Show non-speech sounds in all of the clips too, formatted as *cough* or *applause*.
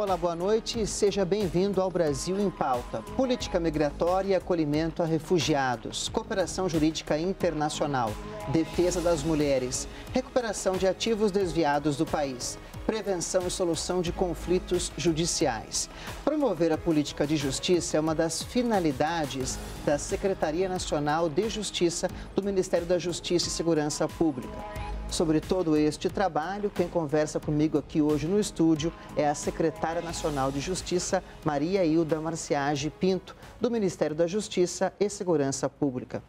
Olá, boa noite e seja bem-vindo ao Brasil em Pauta. Política migratória e acolhimento a refugiados, cooperação jurídica internacional, defesa das mulheres, recuperação de ativos desviados do país, prevenção e solução de conflitos judiciais. Promover a política de justiça é uma das finalidades da Secretaria Nacional de Justiça do Ministério da Justiça e Segurança Pública. Sobre todo este trabalho, quem conversa comigo aqui hoje no estúdio é a secretária nacional de Justiça, Maria Hilda Marciage Pinto, do Ministério da Justiça e Segurança Pública.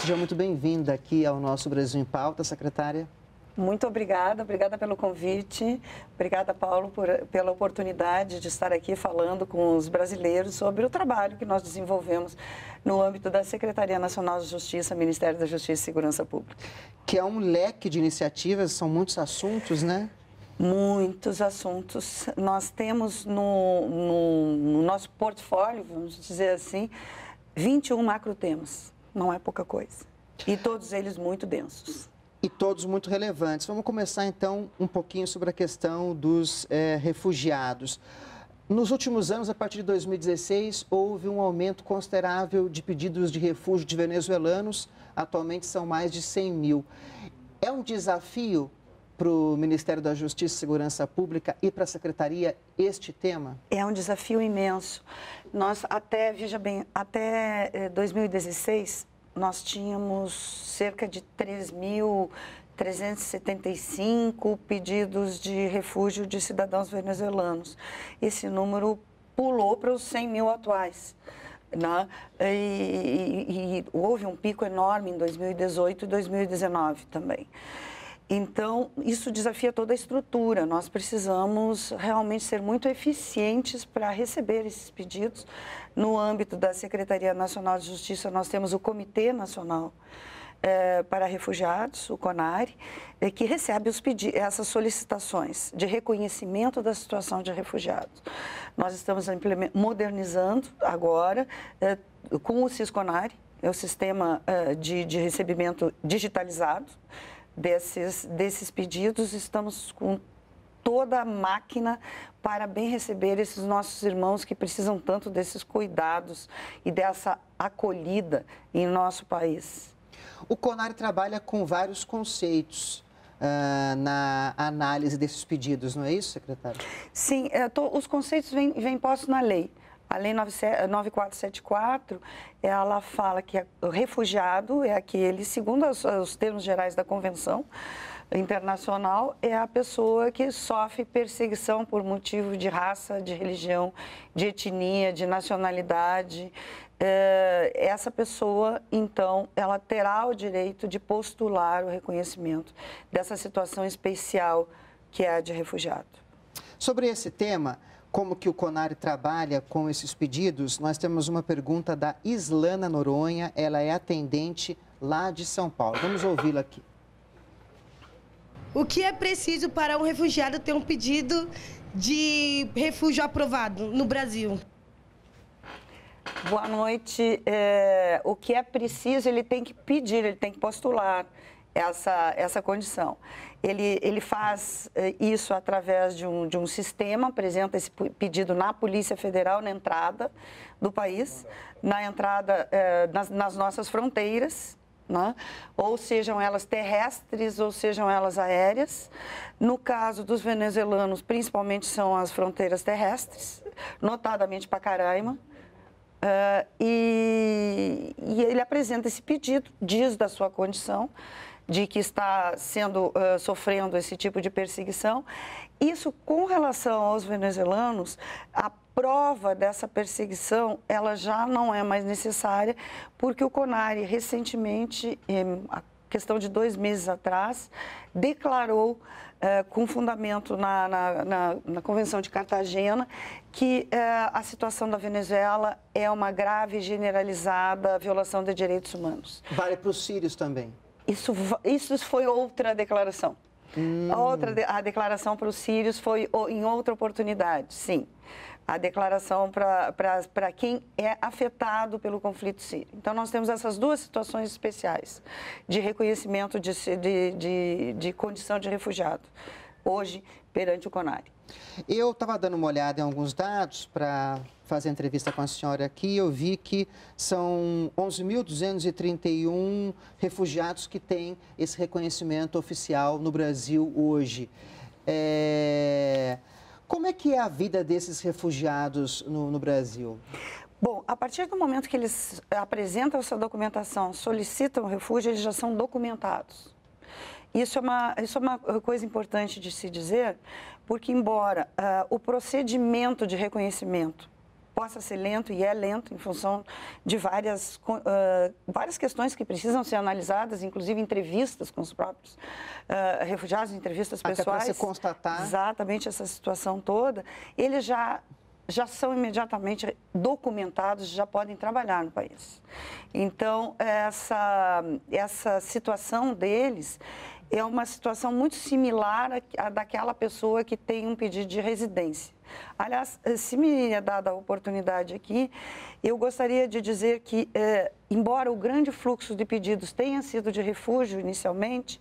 Seja muito bem-vinda aqui ao nosso Brasil em Pauta, secretária. Muito obrigada, obrigada pelo convite, obrigada, Paulo, por, pela oportunidade de estar aqui falando com os brasileiros sobre o trabalho que nós desenvolvemos no âmbito da Secretaria Nacional de Justiça, Ministério da Justiça e Segurança Pública. Que é um leque de iniciativas, são muitos assuntos, né? Muitos assuntos. Nós temos no, no, no nosso portfólio, vamos dizer assim, 21 macro temas. Não é pouca coisa. E todos eles muito densos e todos muito relevantes. Vamos começar então um pouquinho sobre a questão dos é, refugiados. Nos últimos anos, a partir de 2016, houve um aumento considerável de pedidos de refúgio de venezuelanos. Atualmente são mais de 100 mil. É um desafio para o Ministério da Justiça e Segurança Pública e para a Secretaria este tema? É um desafio imenso. Nós até, veja bem, até 2016, eh, nós tínhamos cerca de 3.375 pedidos de refúgio de cidadãos venezuelanos. Esse número pulou para os 100 mil atuais. Né? E, e, e houve um pico enorme em 2018 e 2019 também. Então, isso desafia toda a estrutura. Nós precisamos realmente ser muito eficientes para receber esses pedidos. No âmbito da Secretaria Nacional de Justiça, nós temos o Comitê Nacional eh, para Refugiados, o CONARE, eh, que recebe essas solicitações de reconhecimento da situação de refugiados. Nós estamos modernizando agora eh, com o CISCONARE, é o sistema de, de recebimento digitalizado desses, desses pedidos, estamos com toda a máquina para bem receber esses nossos irmãos que precisam tanto desses cuidados e dessa acolhida em nosso país. O CONAR trabalha com vários conceitos. Uh, na análise desses pedidos, não é isso, secretário? Sim, é, tô, os conceitos vêm postos na lei. A lei 9474, eh, ela fala que o refugiado é aquele, segundo os, termos gerais da Convenção, internacional é a pessoa que sofre perseguição por motivo de raça, de religião, de etnia, de nacionalidade. Eh, essa pessoa, então, ela terá o direito de postular o reconhecimento dessa situação especial que é a de refugiado. Sobre esse tema, como que o CONAR trabalha com esses pedidos, nós temos uma pergunta da Islana Noronha, ela é atendente lá de São Paulo. Vamos ouvi-la aqui. O que é preciso para um refugiado ter um pedido de refúgio aprovado no Brasil? Boa noite. É, o que é preciso, ele tem que pedir, ele tem que postular essa, essa condição. Ele, ele faz eh, isso através de um, de um sistema, apresenta esse pedido na Polícia Federal, na entrada do país, na entrada, eh, nas, nas nossas fronteiras, né? ou sejam elas terrestres ou sejam elas aéreas. No caso dos venezuelanos, principalmente são as fronteiras terrestres, notadamente Pacaraima. Uh, e, e ele apresenta esse pedido, diz da sua condição, de que está sendo uh, sofrendo esse tipo de perseguição. Isso com relação aos venezuelanos, a prova dessa perseguição ela já não é mais necessária, porque o CONARE recentemente, eh, a questão de dois meses atrás, declarou com fundamento na, na, na, na, Convenção de Cartagena que a situação da Venezuela é uma grave e generalizada violação de direitos humanos. Vale para os sírios também. Isso, isso foi outra declaração. Hum. A outra, a declaração para os sírios foi em outra oportunidade, sim. A declaração para quem é afetado pelo conflito sírio. Então, nós temos essas duas situações especiais de reconhecimento de, de, de, de condição de refugiado, hoje, perante o CONARE. Eu estava dando uma olhada em alguns dados para fazer entrevista com a senhora aqui, eu vi que são 11.231 refugiados que têm esse reconhecimento oficial no Brasil hoje. É... Como é que é a vida desses refugiados no, no Brasil? Bom, a partir do momento que eles apresentam sua documentação, solicitam refúgio, eles já são documentados. Isso é uma, isso é uma coisa importante de se dizer, porque, embora uh, o procedimento de reconhecimento possa ser lento e é lento em função de várias, uh, várias questões que precisam ser analisadas, inclusive entrevistas com os próprios uh, refugiados, entrevistas Até pessoais. para se constatar. Exatamente essa situação toda. Eles já já são imediatamente documentados, já podem trabalhar no país. Então, essa, essa situação deles é uma situação muito similar à daquela pessoa que tem um pedido de residência. Aliás, se me é dada a oportunidade aqui, eu gostaria de dizer que, eh, embora o grande fluxo de pedidos tenha sido de refúgio inicialmente,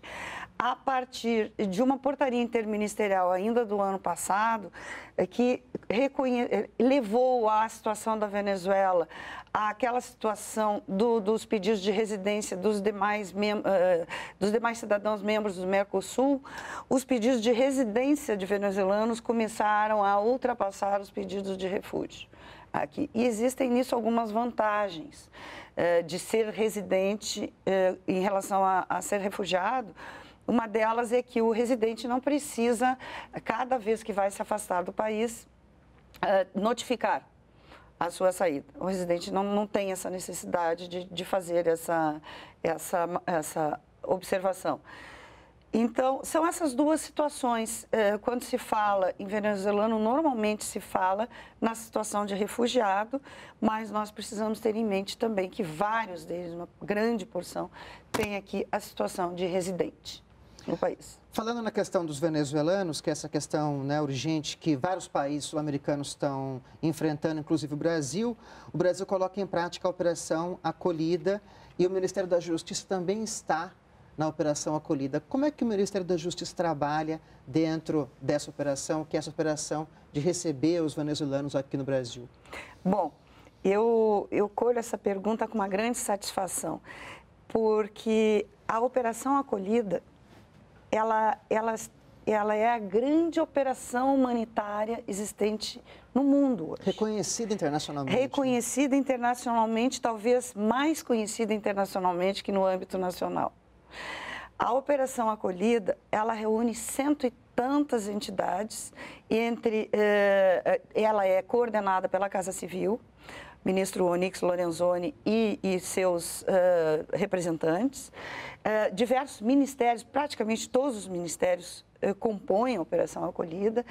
a partir de uma portaria interministerial ainda do ano passado, é que reconhe... É, levou à situação da Venezuela, àquela situação do, dos pedidos de residência dos demais, mem... Eh, dos demais cidadãos membros do Mercosul, os pedidos de residência de venezuelanos começaram a ultrapassar os pedidos de refúgio aqui. E existem nisso algumas vantagens eh, de ser residente eh, em relação a, a ser refugiado uma delas é que o residente não precisa, cada vez que vai se afastar do país, eh, notificar a sua saída. O residente não, não tem essa necessidade de, de fazer essa, essa, essa observação. Então, são essas duas situações. Eh, quando se fala em venezuelano, normalmente se fala na situação de refugiado, mas nós precisamos ter em mente também que vários deles, uma grande porção, tem aqui a situação de residente no país. Falando na questão dos venezuelanos, que é essa questão né, urgente que vários países sul-americanos estão enfrentando, inclusive o Brasil, o Brasil coloca em prática a Operação Acolhida e o Ministério da Justiça também está na Operação Acolhida. Como é que o Ministério da Justiça trabalha dentro dessa operação, que é essa operação de receber os venezuelanos aqui no Brasil? Bom, eu, eu colho essa pergunta com uma grande satisfação, porque a Operação Acolhida ela, ela, ela é a grande operação humanitária existente no mundo hoje. Reconhecida internacionalmente. Né? Reconhecida internacionalmente, talvez mais conhecida internacionalmente que no âmbito nacional. A Operação Acolhida, ela reúne cento e tantas entidades, entre, eh, eh ela é coordenada pela Casa Civil, ministro Onyx Lorenzoni e, e seus uh, representantes. Uh, diversos ministérios, praticamente todos os ministérios compõem a Operação Acolhida,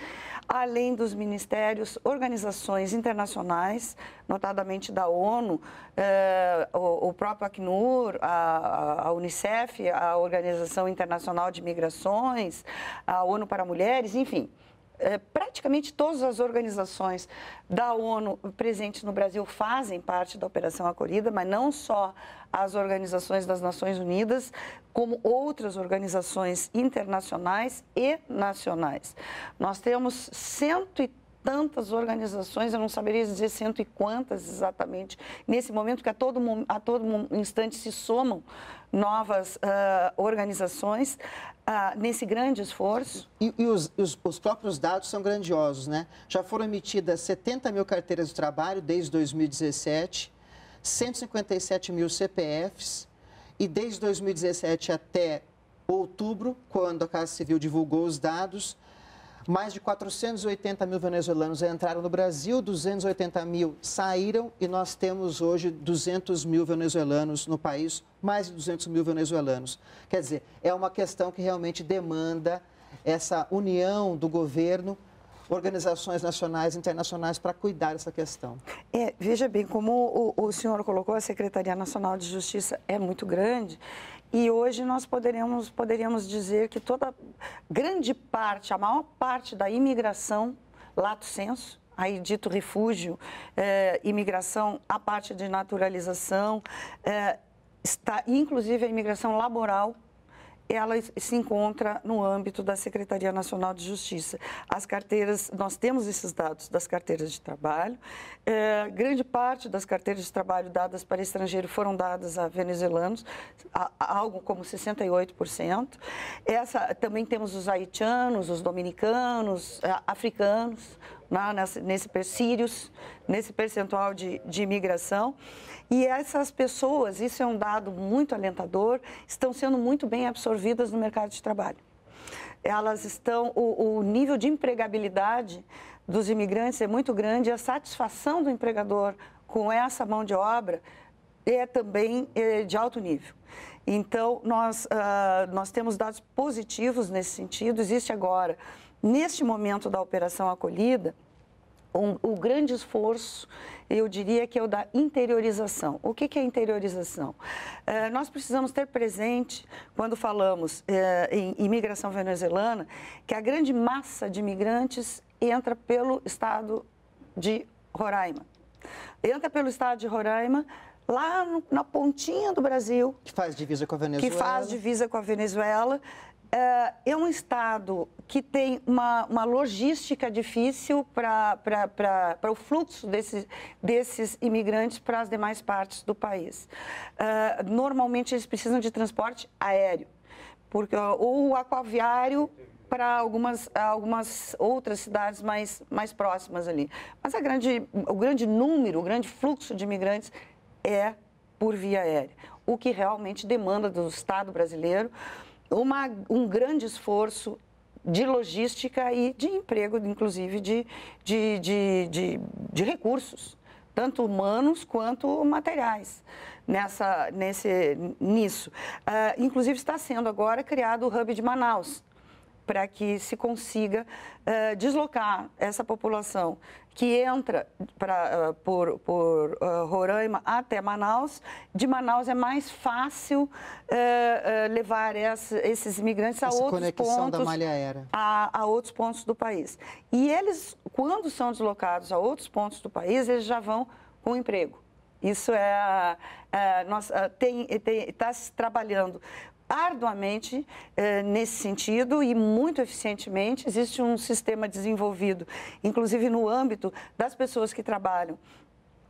além dos ministérios, organizações internacionais, notadamente da ONU, o, o, próprio Acnur, a, a Unicef, a Organização Internacional de Migrações, a ONU para Mulheres, enfim. É, praticamente todas as organizações da ONU presentes no Brasil fazem parte da Operação Acolhida, mas não só as organizações das Nações Unidas, como outras organizações internacionais e nacionais. Nós temos 130 tantas organizações, eu não saberia dizer cento e quantas exatamente, nesse momento, que a todo, a todo instante se somam novas uh, organizações uh, nesse grande esforço. E, e os, os, os, próprios dados são grandiosos, né? Já foram emitidas 70 mil carteiras de trabalho desde 2017, 157 mil CPFs, e desde 2017 até outubro, quando a Casa Civil divulgou os dados, mais de 480 mil venezuelanos entraram no Brasil, 280 mil saíram e nós temos hoje 200 mil venezuelanos no país, mais de 200 mil venezuelanos. Quer dizer, é uma questão que realmente demanda essa união do governo, organizações nacionais e internacionais para cuidar dessa questão. É, veja bem, como o, o senhor colocou, a Secretaria Nacional de Justiça é muito grande e hoje nós poderíamos, poderíamos dizer que toda grande parte, a maior parte da imigração, lato senso, aí dito refúgio, é, imigração, a parte de naturalização, é, está, inclusive a imigração laboral, ela se encontra no âmbito da Secretaria Nacional de Justiça. As carteiras, nós temos esses dados das carteiras de trabalho. É, grande parte das carteiras de trabalho dadas para estrangeiro foram dadas a venezuelanos, a, a algo como 68%. Essa, também temos os haitianos, os dominicanos, a, africanos, na, né, nesse, sírios, nesse percentual de, de imigração. E essas pessoas, isso é um dado muito alentador, estão sendo muito bem absorvidas no mercado de trabalho. Elas estão, o, o nível de empregabilidade dos imigrantes é muito grande, a satisfação do empregador com essa mão de obra é também é de alto nível. Então, nós, uh, nós temos dados positivos nesse sentido. Existe agora neste momento da operação acolhida, um, o grande esforço, eu diria que é o da interiorização. O que, que é interiorização? É, nós precisamos ter presente, quando falamos é, em imigração venezuelana, que a grande massa de imigrantes entra pelo estado de Roraima. Entra pelo estado de Roraima, lá no, na pontinha do Brasil. Que faz divisa com a Venezuela. Que faz divisa com a Venezuela. Ah, é um estado que tem uma, uma logística difícil para o fluxo desses, desses imigrantes para as demais partes do país. Uh, normalmente eles precisam de transporte aéreo, porque, ou aquaviário para algumas, algumas outras cidades mais, mais próximas ali. Mas a grande, o grande número, o grande fluxo de imigrantes é por via aérea, o que realmente demanda do Estado brasileiro uma, um grande esforço de logística e de emprego, inclusive de, de, de, de, de recursos, tanto humanos quanto materiais nessa, nesse, nisso. Uh, inclusive está sendo agora criado o Hub de Manaus, para que se consiga uh, deslocar essa população que entra pra, uh, por, por uh, Roraima até Manaus. De Manaus é mais fácil levar essa, esses imigrantes a essa outros pontos a, a outros pontos do país. E eles, quando são deslocados a outros pontos do país, eles já vão com emprego. Isso é, é nós tem está se trabalhando arduamente eh, nesse sentido e muito eficientemente. Existe um sistema desenvolvido, inclusive no âmbito das pessoas que trabalham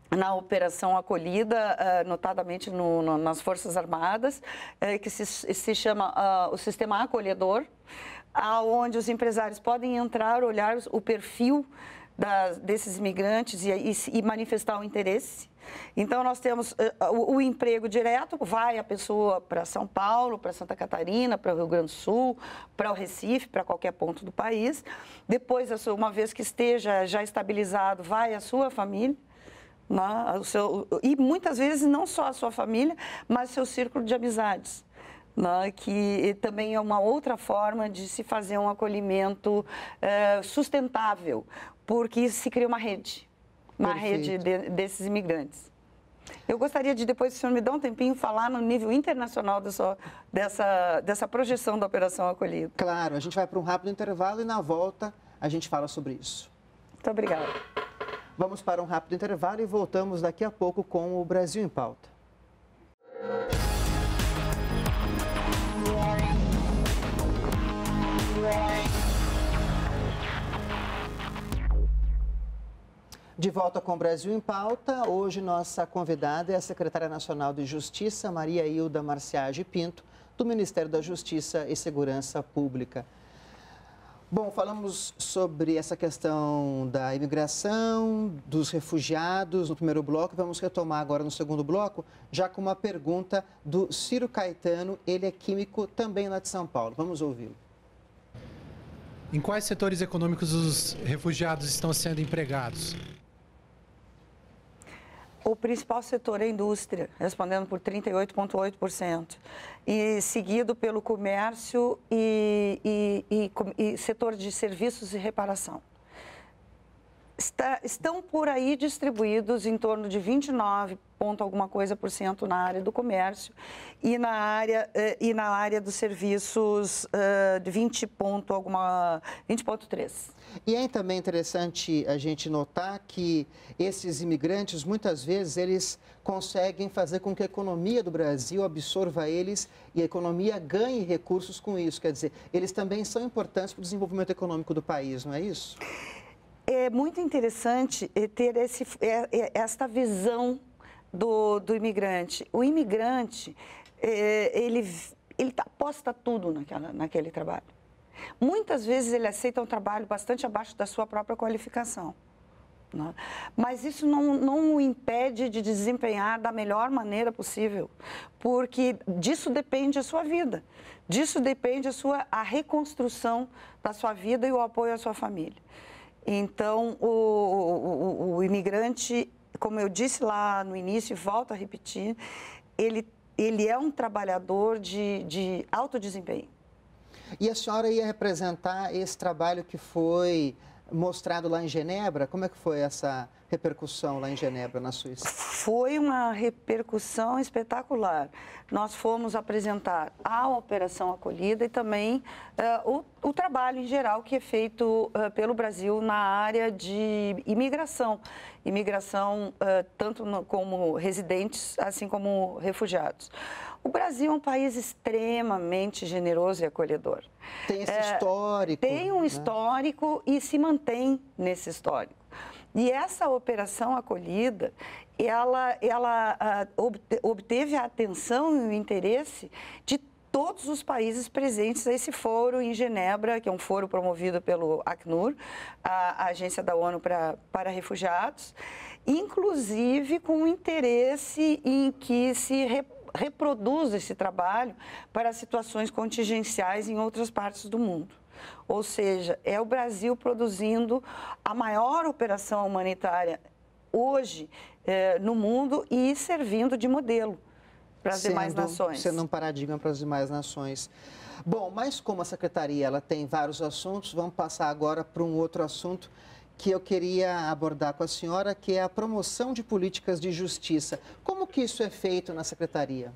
na operação acolhida, eh, notadamente no, no, nas Forças Armadas, eh, que se, se chama uh, o Sistema Acolhedor, aonde os empresários podem entrar, olhar o perfil da, desses imigrantes e, e, e manifestar o interesse. Então, nós temos uh, o, o, emprego direto, vai a pessoa para São Paulo, para Santa Catarina, para o Rio Grande do Sul, para o Recife, para qualquer ponto do país. Depois, uma vez que esteja já estabilizado, vai a sua família. Né? O seu, e muitas vezes não só a sua família, mas seu círculo de amizades. Né? que também é uma outra forma de se fazer um acolhimento eh, sustentável, porque se cria uma rede na rede de, desses imigrantes. Eu gostaria de depois, se o senhor me dá um tempinho, falar no nível internacional dessa, dessa, dessa projeção da Operação Acolhida. Claro, a gente vai para um rápido intervalo e na volta a gente fala sobre isso. Muito obrigada. Vamos para um rápido intervalo e voltamos daqui a pouco com o Brasil em Pauta. De volta com o Brasil em Pauta, hoje nossa convidada é a secretária nacional de Justiça, Maria Hilda Marciage Pinto, do Ministério da Justiça e Segurança Pública. Bom, falamos sobre essa questão da imigração, dos refugiados no primeiro bloco. Vamos retomar agora no segundo bloco, já com uma pergunta do Ciro Caetano. Ele é químico também lá de São Paulo. Vamos ouvi-lo. Em quais setores econômicos os refugiados estão sendo empregados? O principal setor é a indústria, respondendo por 38,8%, e seguido pelo comércio e, e, e, e setor de serviços e reparação está, estão por aí distribuídos em torno de 29 ponto alguma coisa por cento na área do comércio e na área eh, e na área dos serviços eh, de 20 ponto alguma 20.3. E é também interessante a gente notar que esses imigrantes muitas vezes eles conseguem fazer com que a economia do Brasil absorva eles e a economia ganhe recursos com isso, quer dizer, eles também são importantes para o desenvolvimento econômico do país, não é isso? é muito interessante eh, ter esse, eh, eh, esta visão do, do imigrante. O imigrante, ele, ele aposta tá, tudo naquela, naquele trabalho. Muitas vezes ele aceita um trabalho bastante abaixo da sua própria qualificação. Né? Mas isso não, não o impede de desempenhar da melhor maneira possível, porque disso depende a sua vida, disso depende a, sua, a reconstrução da sua vida e o apoio à sua família. Então, o, o, o imigrante, como eu disse lá no início e volto a repetir, ele, ele é um trabalhador de, de alto desempenho. E a senhora ia representar esse trabalho que foi mostrado lá em Genebra. Como é que foi essa repercussão lá em Genebra, na Suíça? Foi uma repercussão espetacular. Nós fomos apresentar a Operação Acolhida e também uh, o, o, trabalho em geral que é feito uh, pelo Brasil na área de imigração. Imigração uh, tanto no, como residentes, assim como refugiados. O Brasil é um país extremamente generoso e acolhedor. Tem esse é, histórico. Tem um né? histórico e se mantém nesse histórico. E essa operação acolhida, ela, ela ah, obteve a atenção e o interesse de todos os países presentes a esse foro em Genebra, que é um foro promovido pelo Acnur, a agência da ONU para, para refugiados, inclusive com o interesse em que se reproduz esse trabalho para situações contingenciais em outras partes do mundo. Ou seja, é o Brasil produzindo a maior operação humanitária hoje eh, no mundo e servindo de modelo para as sendo, demais nações. Sendo um paradigma para as demais nações. Bom, mas como a secretaria ela tem vários assuntos, vamos passar agora para um outro assunto que eu queria abordar com a senhora, que é a promoção de políticas de justiça. Como que isso é feito na secretaria?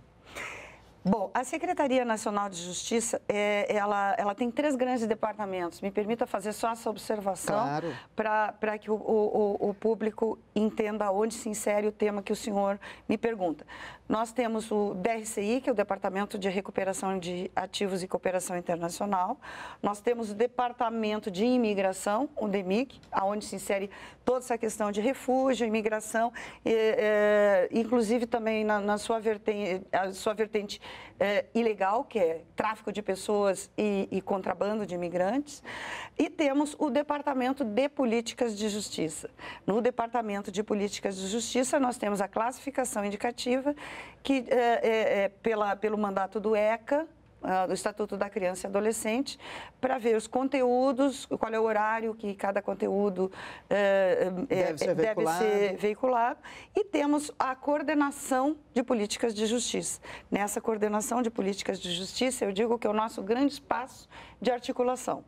Bom, a Secretaria Nacional de Justiça, é, ela, ela tem três grandes departamentos. Me permita fazer só essa observação claro. para que o, o, o, público entenda onde se insere o tema que o senhor me pergunta. Nós temos o DRCI, que é o Departamento de Recuperação de Ativos e Cooperação Internacional. Nós temos o Departamento de Imigração, o DEMIC, aonde se insere toda essa questão de refúgio, imigração, e, é, inclusive também na, na sua vertente, sua vertente é, ilegal, que é tráfico de pessoas e, e contrabando de imigrantes. E temos o Departamento de Políticas de Justiça. No Departamento de Políticas de Justiça, nós temos a classificação indicativa que é, é, é, pela, pelo mandato do ECA, ah, do Estatuto da Criança e Adolescente, para ver os conteúdos, qual é o horário que cada conteúdo é, é deve, ser, é, deve ser veiculado. E temos a coordenação de políticas de justiça. Nessa coordenação de políticas de justiça, eu digo que é o nosso grande espaço de articulação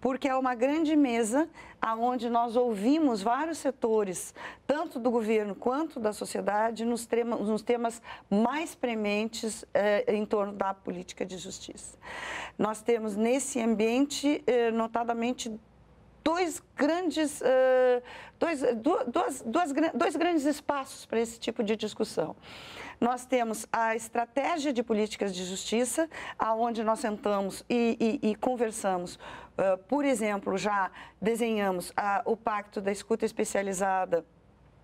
porque é uma grande mesa aonde nós ouvimos vários setores, tanto do governo quanto da sociedade, nos temas, nos temas mais prementes eh, em torno da política de justiça. Nós temos nesse ambiente, eh, notadamente, dois grandes, eh, dois, duas, duas, dois grandes espaços para esse tipo de discussão. Nós temos a estratégia de políticas de justiça, aonde nós sentamos e, e, e conversamos ah, por exemplo, já desenhamos ah, o Pacto da Escuta Especializada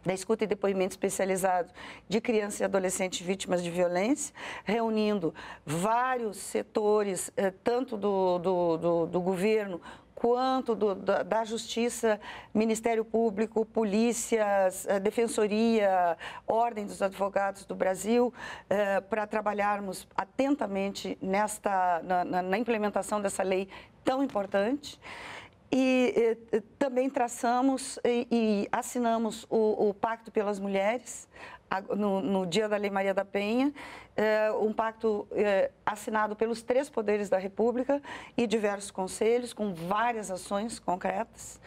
da escuta e depoimento especializado de crianças e adolescentes vítimas de violência, reunindo vários setores, eh, tanto do, do, do, do governo quanto do, da, da, Justiça, Ministério Público, polícias, eh, Defensoria, Ordem dos Advogados do Brasil, eh, para trabalharmos atentamente nesta, na, na, na implementação dessa lei tão importante. E, e eh, eh, também traçamos e, e assinamos o, o, Pacto pelas Mulheres, a, no, no, dia da Lei Maria da Penha, é, um pacto é, assinado pelos três poderes da República e diversos conselhos, com várias ações concretas.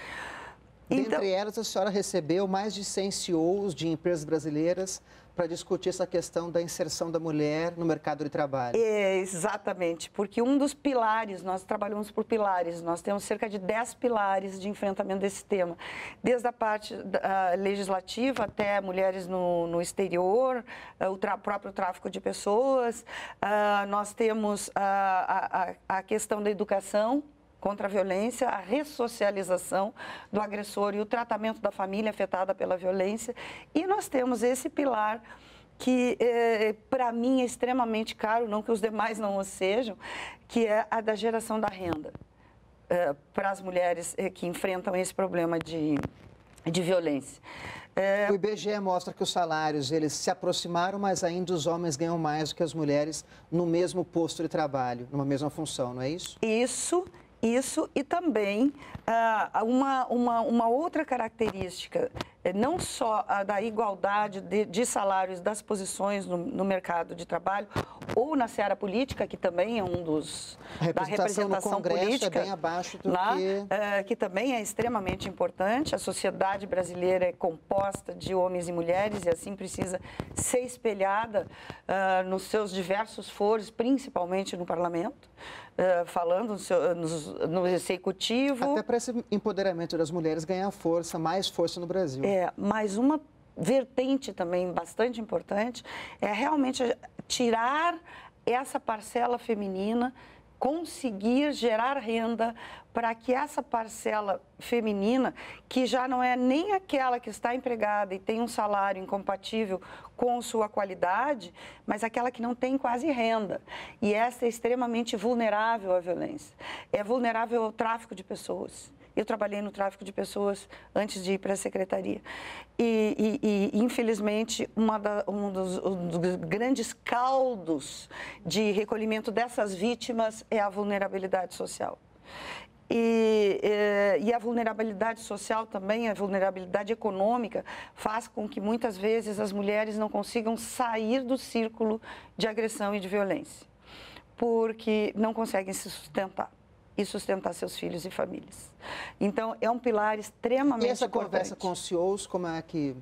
Dentre então, elas, a senhora recebeu mais de 100 CEOs de empresas brasileiras para discutir essa questão da inserção da mulher no mercado de trabalho. É, exatamente, porque um dos pilares, nós trabalhamos por pilares, nós temos cerca de 10 pilares de enfrentamento desse tema, desde a parte legislativa até mulheres no, no exterior, eh, o tra, próprio tráfico de pessoas, uh, nós temos ah, a, a, a questão da educação, contra a violência, a ressocialização do agressor e o tratamento da família afetada pela violência. E nós temos esse pilar que eh, é, para mim é extremamente caro, não que os demais não o sejam, que é a da geração da renda eh, é, para as mulheres eh, que enfrentam esse problema de, de violência. O IBGE mostra que os salários eles se aproximaram, mas ainda os homens ganham mais do que as mulheres no mesmo posto de trabalho, numa mesma função, não é isso? Isso isso e também ah, uma, uma, uma outra característica, é, não só a da igualdade de, de salários das posições no, no, mercado de trabalho, ou na seara política, que também é um dos. A representação da representação no Congresso política. É bem abaixo do lá, que... Ah, que também é extremamente importante. A sociedade brasileira é composta de homens e mulheres e assim precisa ser espelhada ah, nos seus diversos foros, principalmente no parlamento, ah, falando no, seu, no, no executivo. Até para esse empoderamento das mulheres ganhar força, mais força no Brasil. É, mais uma vertente também bastante importante é realmente tirar essa parcela feminina conseguir gerar renda para que essa parcela feminina, que já não é nem aquela que está empregada e tem um salário incompatível com sua qualidade, mas aquela que não tem quase renda. E essa é extremamente vulnerável à violência. É vulnerável ao tráfico de pessoas. Eu trabalhei no tráfico de pessoas antes de ir para a secretaria. E, e, e infelizmente, da, um, dos, um dos grandes caldos de recolhimento dessas vítimas é a vulnerabilidade social. E, é, e, a vulnerabilidade social também, a vulnerabilidade econômica, faz com que muitas vezes as mulheres não consigam sair do círculo de agressão e de violência, porque não conseguem se sustentar e sustentar seus filhos e famílias. Então, é um pilar extremamente importante. E essa importante. conversa com os CEOs, como é que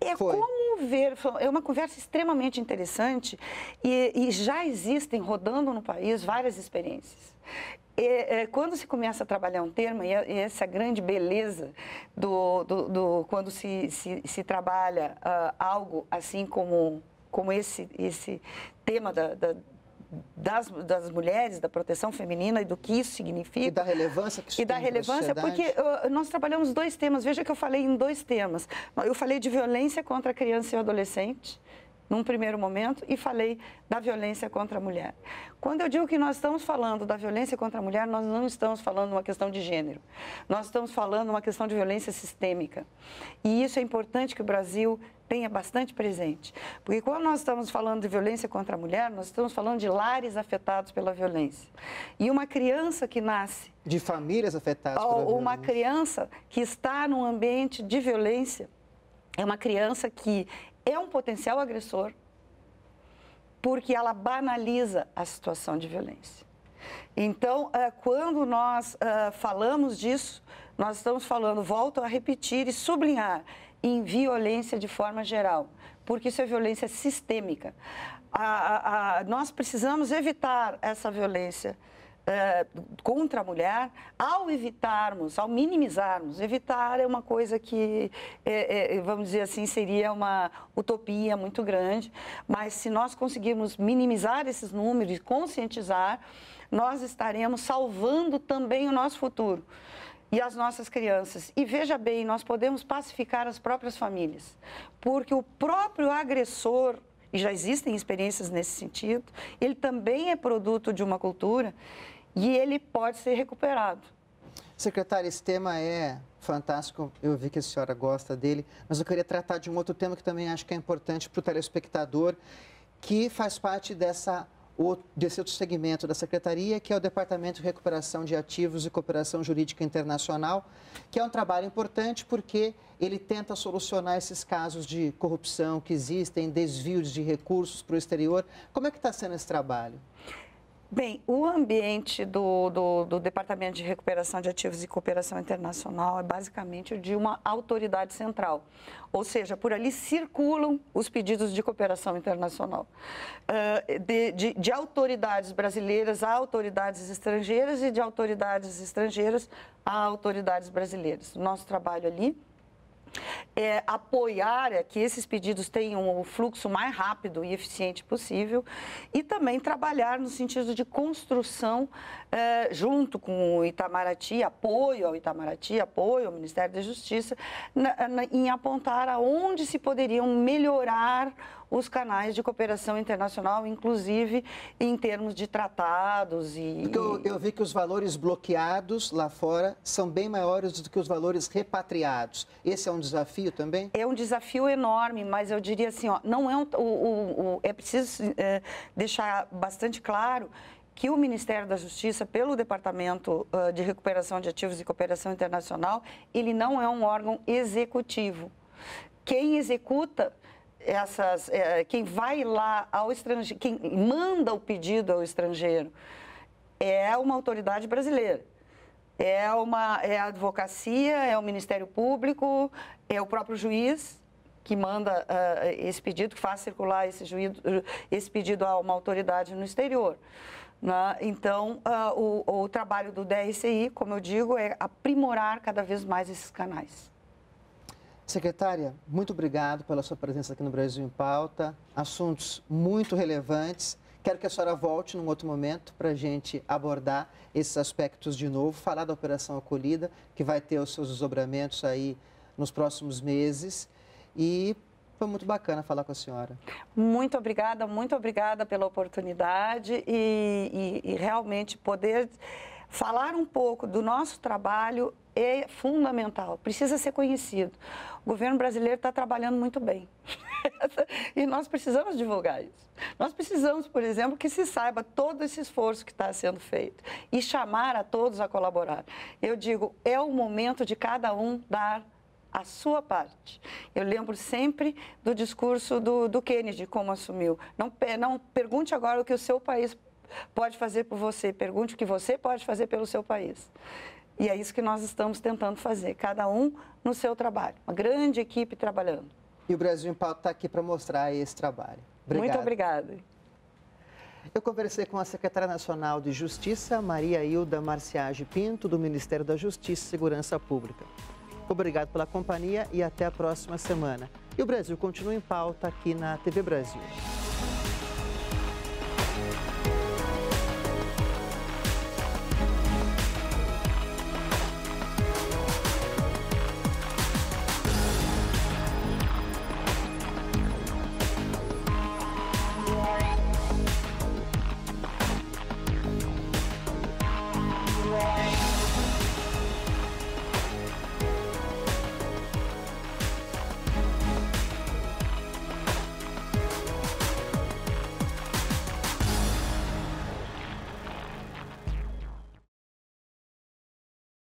é Foi. como ver, é uma conversa extremamente interessante e, e já existem rodando no país várias experiências. é, é quando se começa a trabalhar um termo, é, e, é, essa grande beleza do, do, do quando se, se, se trabalha uh, algo assim como, como esse, esse tema da, da das, das mulheres, da proteção feminina e do que isso significa. E da relevância que isso E da relevância, porque uh, nós trabalhamos dois temas. Veja que eu falei em dois temas. Eu falei de violência contra a criança e o adolescente, num primeiro momento, e falei da violência contra a mulher. Quando eu digo que nós estamos falando da violência contra a mulher, nós não estamos falando uma questão de gênero. Nós estamos falando uma questão de violência sistêmica. E isso é importante que o Brasil tenha bastante presente. Porque quando nós estamos falando de violência contra a mulher, nós estamos falando de lares afetados pela violência. E uma criança que nasce. De famílias afetadas pela violência. Uma criança que está num ambiente de violência é uma criança que é um potencial agressor, porque ela banaliza a situação de violência. Então, é, quando nós é, falamos disso, nós estamos falando, volto a repetir e sublinhar, em violência de forma geral, porque isso é violência sistêmica. A, a, a, nós precisamos evitar essa violência é, contra a mulher ao evitarmos, ao minimizarmos. Evitar é uma coisa que, é, é, vamos dizer assim, seria uma utopia muito grande, mas se nós conseguirmos minimizar esses números e conscientizar, nós estaremos salvando também o nosso futuro e as nossas crianças. E veja bem, nós podemos pacificar as próprias famílias, porque o próprio agressor, e já existem experiências nesse sentido, ele também é produto de uma cultura e ele pode ser recuperado. Secretária, esse tema é fantástico, eu vi que a senhora gosta dele, mas eu queria tratar de um outro tema que também acho que é importante para o telespectador, que faz parte dessa o, desse outro segmento da Secretaria, que é o Departamento de Recuperação de Ativos e Cooperação Jurídica Internacional, que é um trabalho importante porque ele tenta solucionar esses casos de corrupção que existem, desvios de recursos para o exterior. Como é que está sendo esse trabalho? Bem, o ambiente do, do, do, Departamento de Recuperação de Ativos e Cooperação Internacional é basicamente o de uma autoridade central. Ou seja, por ali circulam os pedidos de cooperação internacional. Ah, de, de, de autoridades brasileiras a autoridades estrangeiras e de autoridades estrangeiras a autoridades brasileiras. Nosso trabalho ali é, apoiar é, que esses pedidos tenham o fluxo mais rápido e eficiente possível e também trabalhar no sentido de construção é, junto com o Itamaraty, apoio ao Itamaraty, apoio ao Ministério da Justiça, na, na, em apontar aonde se poderiam melhorar os canais de cooperação internacional, inclusive em termos de tratados e. Porque eu, eu vi que os valores bloqueados lá fora são bem maiores do que os valores repatriados. Esse é um desafio também? É um desafio enorme, mas eu diria assim, ó, não é um, o, o, o, é preciso é, deixar bastante claro que o Ministério da Justiça, pelo Departamento de Recuperação de Ativos e Cooperação Internacional, ele não é um órgão executivo. Quem executa essas, é, quem vai lá ao estrangeiro, quem manda o pedido ao estrangeiro é uma autoridade brasileira. É, uma, é a advocacia, é o Ministério Público, é o próprio juiz que manda uh, esse pedido, que faz circular esse, juízo, esse pedido a uma autoridade no exterior. Né? Então, uh, o, o trabalho do DRCI, como eu digo, é aprimorar cada vez mais esses canais. Secretária, muito obrigado pela sua presença aqui no Brasil em Pauta. Assuntos muito relevantes. Quero que a senhora volte num outro momento para a gente abordar esses aspectos de novo, falar da operação acolhida, que vai ter os seus desdobramentos aí nos próximos meses. E foi muito bacana falar com a senhora. Muito obrigada, muito obrigada pela oportunidade e, e, e realmente poder falar um pouco do nosso trabalho é fundamental, precisa ser conhecido. O governo brasileiro está trabalhando muito bem. *laughs* e nós precisamos divulgar isso. Nós precisamos, por exemplo, que se saiba todo esse esforço que está sendo feito e chamar a todos a colaborar. Eu digo, é o momento de cada um dar a sua parte. Eu lembro sempre do discurso do, do Kennedy, como assumiu. Não, não pergunte agora o que o seu país pode fazer por você, pergunte o que você pode fazer pelo seu país. E é isso que nós estamos tentando fazer, cada um no seu trabalho, uma grande equipe trabalhando. E o Brasil em Pauta está aqui para mostrar esse trabalho. Obrigado. Muito obrigada. Eu conversei com a secretária nacional de Justiça, Maria Hilda Marciage Pinto, do Ministério da Justiça e Segurança Pública. Obrigado pela companhia e até a próxima semana. E o Brasil continua em pauta aqui na TV Brasil.